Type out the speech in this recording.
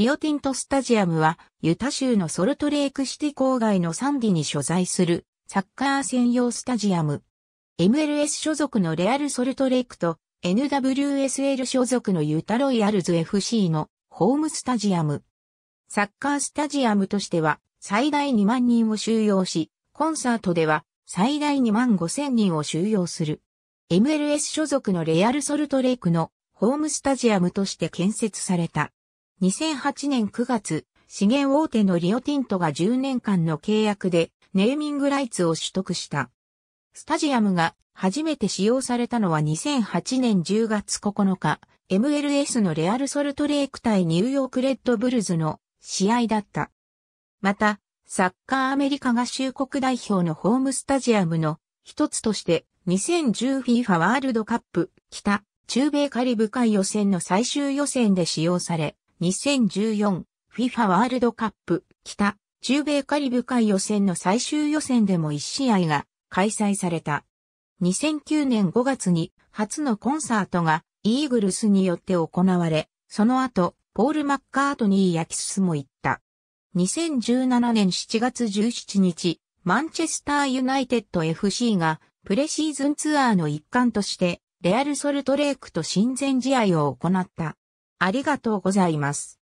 リオティントスタジアムは、ユタ州のソルトレークシティ郊外のサンディに所在するサッカー専用スタジアム。MLS 所属のレアルソルトレークと NWSL 所属のユタロイヤルズ FC のホームスタジアム。サッカースタジアムとしては最大2万人を収容し、コンサートでは最大2万5千人を収容する。MLS 所属のレアルソルトレイクのホームスタジアムとして建設された。2008年9月、資源大手のリオティントが10年間の契約でネーミングライツを取得した。スタジアムが初めて使用されたのは2008年10月9日、MLS のレアルソルトレーク対ニューヨークレッドブルズの試合だった。また、サッカーアメリカ合衆国代表のホームスタジアムの一つとして 2010FIFA ワールドカップ北中米カリブ海予選の最終予選で使用され、2014 FIFA ワールドカップ北中米カリブ海予選の最終予選でも1試合が開催された。2009年5月に初のコンサートがイーグルスによって行われ、その後、ポール・マッカートニーやキスも行った。2017年7月17日、マンチェスター・ユナイテッド FC がプレシーズンツアーの一環として、レアル・ソルトレークと親善試合を行った。ありがとうございます。